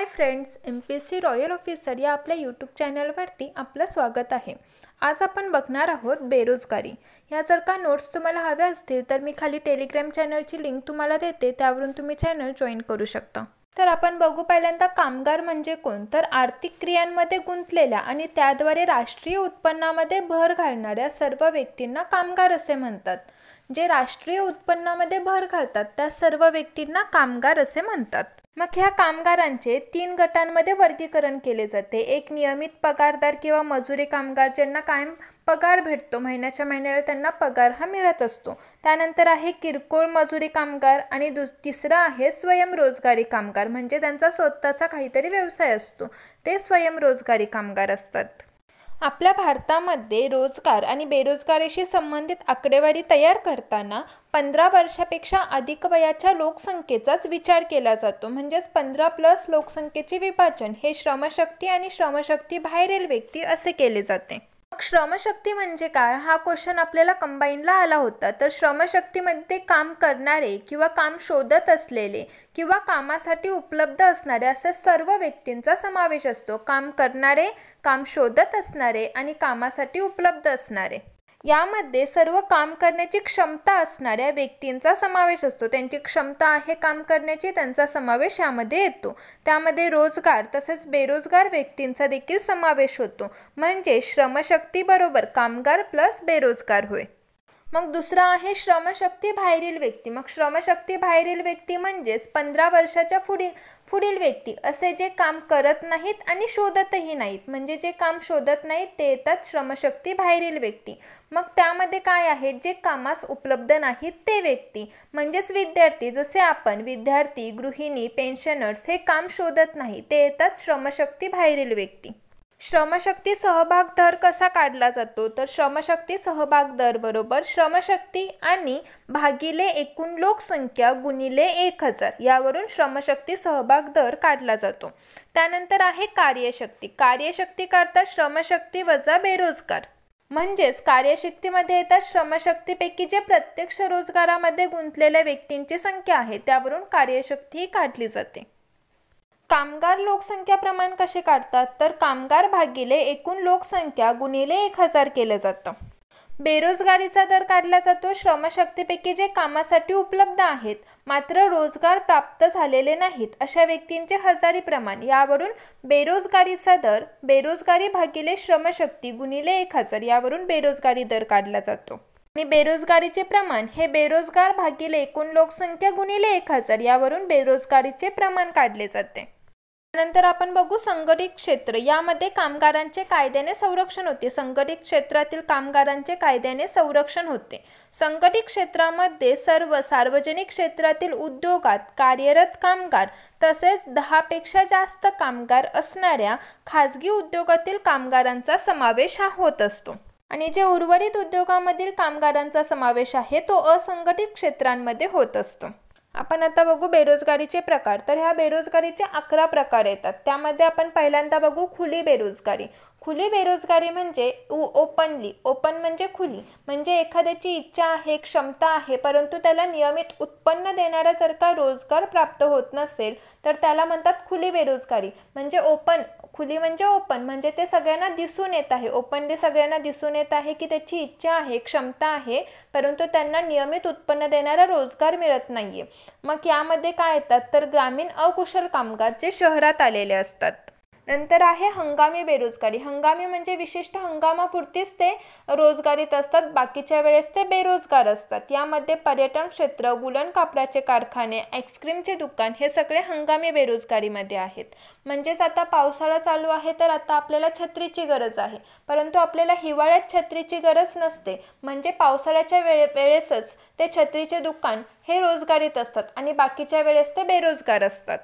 हाय friends M P C royal officer या आपल्या YouTube चॅनलवरती आपलं स्वागत आहे आज आपण बघणार आहोत बेरोजगारी ह्या जर का नोट्स तुम्हाला हव्या असतील तर मी खाली टेलिग्राम चॅनलची लिंक तुम्हाला देते त्यावरून तुम्ही चॅनल जॉईन करू शकता तर आपण बघू पहिल्यांदा कामगार म्हणजे कोण तर आर्थिक क्रियांमध्ये गुंतलेल्या आणि त्याद्वारे राष्ट्रीय उत्पन्नामध्ये भर घालणाऱ्या सर्व व्यक्तींना कामगार असे म्हणतात जे राष्ट्रीय उत्पन्नामध्ये भर घालतात त्या सर्व व्यक्तींना कामगार असे म्हणतात मग ह्या कामगारांचे तीन गटांमध्ये वर्गीकरण केले जाते एक नियमित पगारदार किंवा मजुरी कामगार ज्यांना कायम पगार भेटतो महिन्याच्या महिन्याला त्यांना पगार हा मिळत असतो त्यानंतर आहे किरकोळ मजुरी कामगार आणि दु तिसरा आहे स्वयंरोजगारी कामगार म्हणजे त्यांचा स्वतःचा काहीतरी व्यवसाय असतो ते स्वयंरोजगारी कामगार असतात आपल्या भारतामध्ये रोजगार आणि बेरोजगारीशी संबंधित आकडेवारी तयार करताना पंधरा वर्षापेक्षा अधिक वयाच्या लोकसंख्येचाच विचार केला जातो म्हणजेच पंधरा प्लस लोकसंख्येचे विभाजन हे श्रमशक्ती आणि श्रमशक्ती बाहेरील व्यक्ती असे केले जाते श्रमशक्ती म्हणजे काय हा क्वेश्चन आपल्याला कंबाईनला आला होता तर श्रमशक्तीमध्ये काम करणारे किंवा काम शोधत असलेले किंवा कामासाठी उपलब्ध असणारे असा सर्व व्यक्तींचा समावेश असतो काम करणारे काम शोधत असणारे आणि कामासाठी उपलब्ध असणारे यामध्ये सर्व काम करण्याची क्षमता असणाऱ्या व्यक्तींचा समावेश असतो त्यांची क्षमता आहे काम करण्याची त्यांचा समावेश यामध्ये येतो त्यामध्ये रोजगार तसेच बेरोजगार व्यक्तींचा देखील समावेश होतो म्हणजे श्रमशक्तीबरोबर कामगार प्लस बेरोजगार होय मग दुसरा आहे श्रमशक्ती बाहेरील व्यक्ती मग श्रमशक्ती बाहेरील व्यक्ती म्हणजेच पंधरा वर्षाच्या पुढील पुढील व्यक्ती असे जे काम करत नाहीत आणि शोधतही नाहीत म्हणजे जे काम शोधत नाहीत ते येतात श्रमशक्ती बाहेरील व्यक्ती मग त्यामध्ये काय आहेत जे कामास उपलब्ध नाहीत ते व्यक्ती म्हणजेच विद्यार्थी जसे आपण विद्यार्थी गृहिणी पेन्शनर्स हे काम शोधत नाही ते येतात श्रमशक्ती बाहेरील व्यक्ती श्रमशक्ती सहभाग दर कसा काढला जातो तर श्रमशक्ती सहभाग दर बरोबर श्रमशक्ती आणि भागिले एकूण लोकसंख्या गुणिले एक हजार यावरून श्रमशक्ती सहभाग दर काढला जातो त्यानंतर आहे कार्यशक्ती कार्यशक्ती करता श्रमशक्ती वजा बेरोजगार म्हणजेच कार्यशक्तीमध्ये येतात श्रमशक्तीपैकी जे प्रत्यक्ष रोजगारामध्ये गुंतलेल्या व्यक्तींची संख्या आहे त्यावरून कार्यशक्ती काढली जाते कामगार लोकसंख्या प्रमाण कसे काढतात तर कामगार भागिले एकूण लोकसंख्या गुणिले एक हजार केलं जातं बेरोजगारीचा दर काढला जातो श्रमशक्तीपैकी जे कामासाठी उपलब्ध आहेत मात्र रोजगार प्राप्त झालेले नाहीत अशा व्यक्तींचे हजारी प्रमाण यावरून बेरोजगारीचा दर बेरोजगारी भागिले श्रमशक्ती गुणिले एक हजार यावरून बेरोजगारी दर काढला जातो आणि बेरोजगारीचे प्रमाण हे बेरोजगार भागिले एकूण लोकसंख्या गुणिले एक हजार यावरून बेरोजगारीचे प्रमाण काढले जाते त्यानंतर आपण बघू संघटित क्षेत्र यामध्ये कामगारांचे कायद्याने संरक्षण होते संघटित क्षेत्रातील कामगारांचे कायद्याने संरक्षण होते संघटित क्षेत्रामध्ये सर्व सार्वजनिक क्षेत्रातील उद्योगात कार्यरत कामगार तसेच दहापेक्षा जास्त कामगार असणाऱ्या खाजगी उद्योगातील कामगारांचा समावेश हा होत असतो आणि जे उर्वरित उद्योगामधील कामगारांचा समावेश आहे तो असंघटित क्षेत्रांमध्ये होत असतो आपण आता बघू बेरोजगारीचे प्रकार तर ह्या बेरोजगारीचे अकरा प्रकार येतात त्यामध्ये आपण पहिल्यांदा बघू खुली बेरोजगारी खुली बेरोजगारी म्हणजे उ ओपनली ओपन म्हणजे खुली म्हणजे एखाद्याची इच्छा आहे क्षमता आहे परंतु त्याला नियमित उत्पन्न देणारा जर का रोजगार प्राप्त होत नसेल तर त्याला म्हणतात खुली बेरोजगारी म्हणजे ओपन खुली म्हणजे ओपन म्हणजे ते सगळ्यांना दिसून येत आहे ओपनली सगळ्यांना दिसून येत आहे की त्याची इच्छा आहे क्षमता आहे परंतु त्यांना नियमित उत्पन्न देणारा रोजगार मिळत नाही आहे मग यामध्ये काय येतात तर ग्रामीण अकुशल कामगार जे शहरात आलेले असतात नंतर आहे हंगामी बेरोजगारी हंगामी म्हणजे विशिष्ट हंगामापुरतीच ते रोजगारीत असतात बाकीच्या वेळेस ते बेरोजगार असतात यामध्ये पर्यटन क्षेत्र वुलन कापडाचे कारखाने आईस्क्रीमचे दुकान हे सगळे हंगामी बेरोजगारीमध्ये आहेत म्हणजेच आता पावसाळा चालू आहे तर आता आपल्याला छत्रीची गरज आहे परंतु आपल्याला हिवाळ्यात छत्रीची गरज नसते म्हणजे पावसाळ्याच्या वेळे वेळेसच ते छत्रीचे दुकान हे रोजगारीत असतात आणि बाकीच्या वेळेस ते बेरोजगार असतात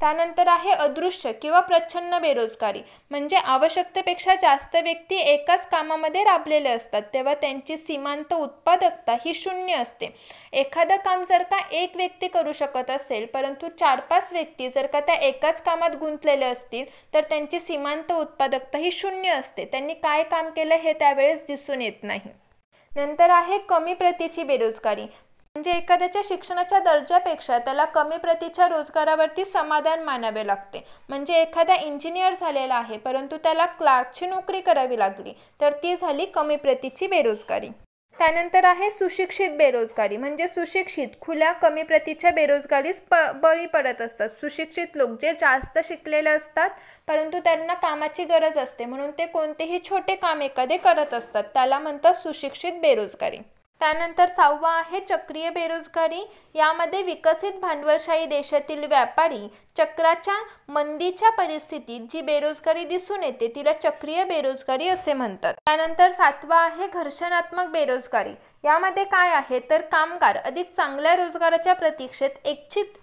त्यानंतर आहे अदृश्य किंवा प्रच्छन्न बेरोजगारी म्हणजे आवश्यकतेपेक्षा जास्त व्यक्ती एकाच कामामध्ये राबलेले असतात तेव्हा त्यांची सीमांत उत्पादकता ही शून्य असते एखादं काम जर का एक व्यक्ती करू शकत असेल परंतु चार पाच व्यक्ती जर का त्या एकाच कामात गुंतलेले असतील तर त्यांची सीमांत उत्पादकता ही शून्य असते त्यांनी काय काम केलं हे त्यावेळेस दिसून येत नाही नंतर आहे कमी प्रतीची बेरोजगारी म्हणजे एखाद्याच्या शिक्षणाच्या दर्जापेक्षा त्याला कमी प्रतीच्या रोजगारावरती समाधान मानावे लागते म्हणजे एखादा इंजिनियर झालेला आहे परंतु त्याला क्लार्कची नोकरी करावी लागली तर ती झाली कमी प्रतीची बेरोजगारी त्यानंतर आहे सुशिक्षित बेरोजगारी म्हणजे सुशिक्षित खुल्या कमी प्रतीच्या बेरोजगारीस प बळी पडत असतात सुशिक्षित लोक जे जास्त शिकलेले असतात परंतु त्यांना कामाची गरज असते म्हणून ते कोणतेही छोटे काम एखादे करत असतात त्याला म्हणतात सुशिक्षित बेरोजगारी त्यानंतर सहावा आहे चक्रीय बेरोजगारी यामध्ये विकसित भांडवलशाही देशातील व्यापारी चक्राच्या मंदीच्या परिस्थितीत जी बेरोजगारी दिसून येते तिला चक्रीय बेरोजगारी असे म्हणतात त्यानंतर सातवा आहे घर्षणात्मक बेरोजगारी यामध्ये काय आहे तर कामगार अधिक चांगल्या रोजगाराच्या प्रतीक्षेत ऐच्छित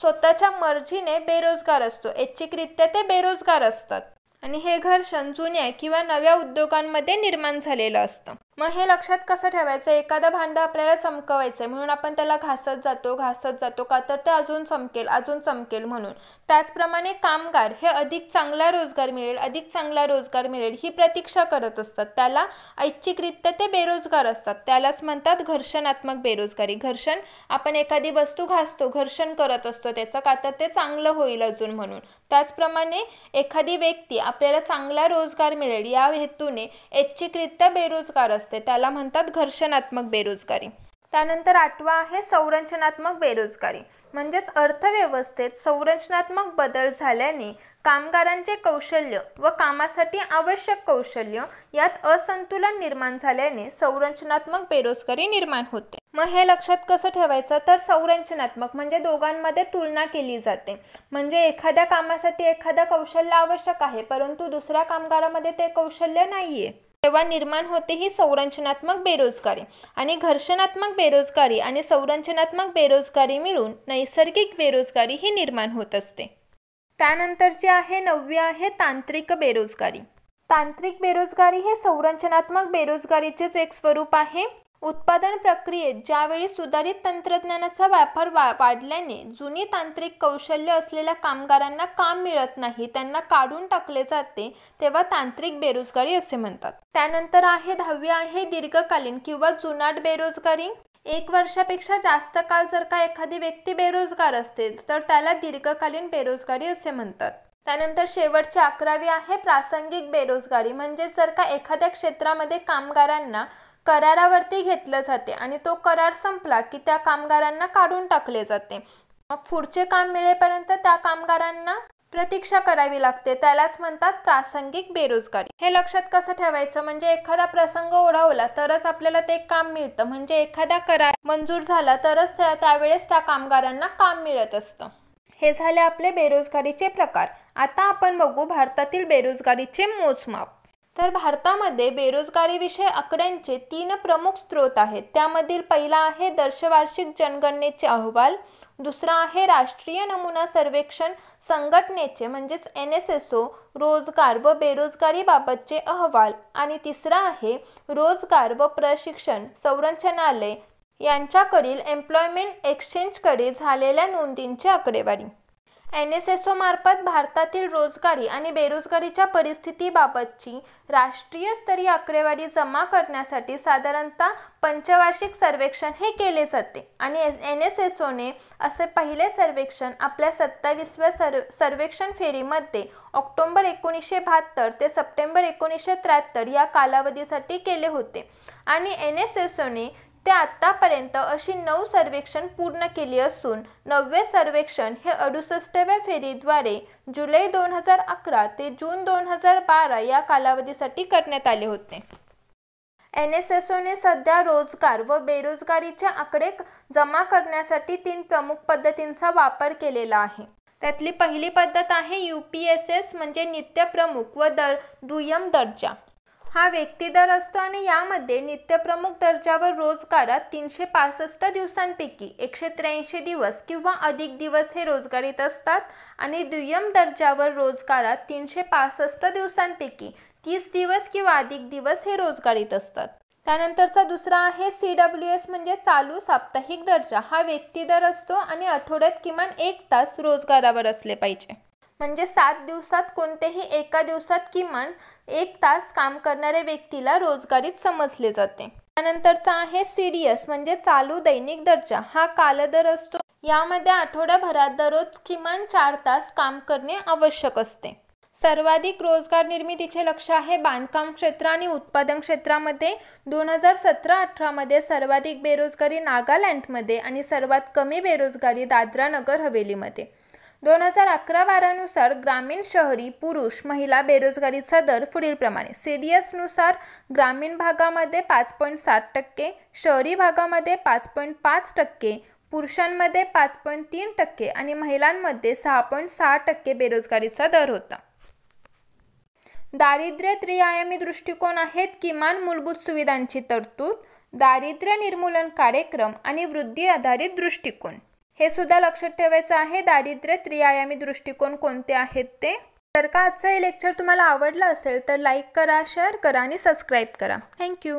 स्वतःच्या मर्जीने बेरोजगार असतो ऐच्छिकरित्या ते बेरोजगार असतात आणि हे घर्षण जुन्या किंवा नव्या उद्योगांमध्ये निर्माण झालेलं असतं मग हे लक्षात कसं ठेवायचं एखादं भांडं आपल्याला चमकवायचं आहे म्हणून आपण त्याला घासत जातो घासत जातो का तर ते अजून चमकेल अजून चमकेल म्हणून त्याचप्रमाणे कामगार हे अधिक चांगला रोजगार मिळेल अधिक चांगला रोजगार मिळेल ही प्रतीक्षा करत असतात त्याला ऐच्छिकरित्या ते बेरोजगार असतात त्यालाच म्हणतात घर्षणात्मक बेरोजगारी घर्षण आपण एखादी वस्तू घासतो घर्षण करत असतो त्याचं का तर ते चांगलं होईल अजून म्हणून त्याचप्रमाणे एखादी व्यक्ती आपल्याला चांगला रोजगार मिळेल या हेतूने ऐच्छिकरित्या बेरोजगार असते त्याला म्हणतात घर्षणात्मक बेरोजगारी त्यानंतर आठवा आहे संरचनात्मक बेरोजगारी म्हणजेच अर्थव्यवस्थेत संरचनात्मक बदल झाल्याने कामगारांचे कौशल्य व कामासाठी आवश्यक कौशल्य यात असंतुलन निर्माण झाल्याने संरचनात्मक बेरोजगारी निर्माण होते मग हे लक्षात कसं ठेवायचं तर संरचनात्मक म्हणजे दोघांमध्ये तुलना केली जाते म्हणजे एखाद्या कामासाठी एखादं कौशल्य आवश्यक आहे परंतु दुसऱ्या कामगारामध्ये ते कौशल्य नाहीये तेव्हा निर्माण होते ही संरचनात्मक बेरोजगारी आणि घर्षणात्मक बेरोजगारी आणि संरचनात्मक बेरोजगारी मिळून नैसर्गिक बेरोजगारी ही निर्माण होत असते त्यानंतर जे आहे नववी आहे तांत्रिक बेरोजगारी तांत्रिक बेरोजगारी हे संरचनात्मक बेरोजगारीचेच एक स्वरूप आहे उत्पादन प्रक्रियेत ज्यावेळी सुधारित तंत्रज्ञानाचा वापर वाढल्याने जुनी तांत्रिक कौशल्य असलेल्या कामगारांना काम मिळत नाही त्यांना काढून टाकले जाते तेव्हा तांत्रिक बेरोजगारी असे म्हणतात त्यानंतर आहे दहावी आहे दीर्घकालीन किंवा जुनाट बेरोजगारी एक वर्षापेक्षा जास्त काळ जर का एखादी व्यक्ती बेरोजगार असेल तर त्याला दीर्घकालीन बेरोजगारी असे म्हणतात त्यानंतर शेवटची अकरावी आहे प्रासंगिक बेरोजगारी म्हणजे जर का एखाद्या क्षेत्रामध्ये कामगारांना करारावरती घेतलं जाते आणि तो करार संपला की त्या कामगारांना काढून टाकले जाते मग पुढचे काम मिळेपर्यंत त्या कामगारांना प्रतीक्षा करावी लागते त्यालाच म्हणतात प्रासंगिक बेरोजगारी हे लक्षात कसं ठेवायचं म्हणजे एखादा प्रसंग ओढावला तरच आपल्याला ते काम मिळतं म्हणजे एखादा करार मंजूर झाला तरच त्यावेळेस त्या कामगारांना काम मिळत असतं हे झाले आपले बेरोजगारीचे प्रकार आता आपण बघू भारतातील बेरोजगारीचे मोजमाप तर भारतामध्ये विषय आकड्यांचे तीन प्रमुख स्रोत आहेत त्यामधील पहिला आहे दर्शवार्षिक जनगणनेचे अहवाल दुसरा आहे राष्ट्रीय नमुना सर्वेक्षण संघटनेचे म्हणजेच एन एस एस ओ रोजगार व बेरोजगारीबाबतचे अहवाल आणि तिसरा आहे रोजगार व प्रशिक्षण संरचनालय यांच्याकडील एम्प्लॉयमेंट एक्सचेंजकडे झालेल्या नोंदींची आकडेवारी ओमार्फत भारतातील रोजगारी आणि बेरोजगारीच्या परिस्थितीबाबतची राष्ट्रीय स्तरीय आकडेवारी जमा करण्यासाठी साधारणतः पंचवार्षिक सर्वेक्षण हे केले जाते आणि एन एस एस ओने असे पहिले सर्वेक्षण आपल्या सत्तावीसव्या सर्व सर्वेक्षण फेरीमध्ये ऑक्टोंबर एकोणीसशे बहात्तर ते सप्टेंबर एकोणीसशे त्र्याहत्तर या कालावधीसाठी केले होते आणि एन एस एस ओने ते आतापर्यंत अशी नऊ सर्वेक्षण पूर्ण केली असून नववे सर्वेक्षण हे अडुसष्टव्या फेरीद्वारे जुलै दोन हजार अकरा ते जून दोन हजार बारा या कालावधीसाठी करण्यात आले होते एन एस एस ओने सध्या रोजगार व बेरोजगारीचे आकडे जमा करण्यासाठी तीन प्रमुख पद्धतींचा वापर केलेला आहे त्यातली पहिली पद्धत आहे यू पी एस एस म्हणजे नित्यप्रमुख व दर दुय्यम दर्जा हा दर असतो आणि यामध्ये नित्यप्रमुख दर्जावर रोजगारात तीनशे पासष्ट दिवसांपैकी एकशे त्र्याऐंशी दिवस किंवा अधिक दिवस हे रोजगारीत असतात आणि दुय्यम दर्जावर रोजगारात तीनशे पासष्ट दिवसांपैकी तीस दिवस किंवा अधिक दिवस हे रोजगारीत असतात त्यानंतरचा दुसरा आहे सी डब्ल्यू एस म्हणजे चालू साप्ताहिक दर्जा हा दर असतो आणि आठवड्यात किमान एक तास रोजगारावर असले पाहिजे म्हणजे सात दिवसात कोणतेही एका दिवसात किमान एक तास काम करणाऱ्या व्यक्तीला रोजगारीत समजले जाते त्यानंतरचा आहे सी म्हणजे चालू दैनिक दर्जा हा कालदर असतो यामध्ये आठवड्याभरात दररोज किमान चार तास काम करणे आवश्यक असते सर्वाधिक रोजगार निर्मितीचे लक्ष आहे बांधकाम क्षेत्र आणि उत्पादन क्षेत्रामध्ये दोन हजार सतरा अठरामध्ये सर्वाधिक बेरोजगारी नागालँडमध्ये आणि सर्वात कमी बेरोजगारी दादरा नगर हवेलीमध्ये दोन हजार अकरा बारानुसार ग्रामीण शहरी पुरुष महिला बेरोजगारीचा दर पुढीलप्रमाणे सी डी ग्रामीण भागामध्ये पाच पॉईंट सात टक्के शहरी भागामध्ये पाच पॉईंट पाच टक्के पुरुषांमध्ये पाच पॉईंट तीन टक्के आणि महिलांमध्ये सहा पॉईंट सहा टक्के बेरोजगारीचा दर होता दारिद्र्य त्रिआयामी दृष्टिकोन आहेत किमान मूलभूत सुविधांची तरतूद दारिद्र्य निर्मूलन कार्यक्रम आणि वृद्धी आधारित दृष्टिकोन हे सुद्धा लक्षात ठेवायचं आहे दारिद्र्य त्रियायामी दृष्टिकोन कोणते आहेत ते जर का आजचं हे लेक्चर तुम्हाला आवडलं असेल तर लाईक करा शेअर करा आणि सबस्क्राईब करा थँक्यू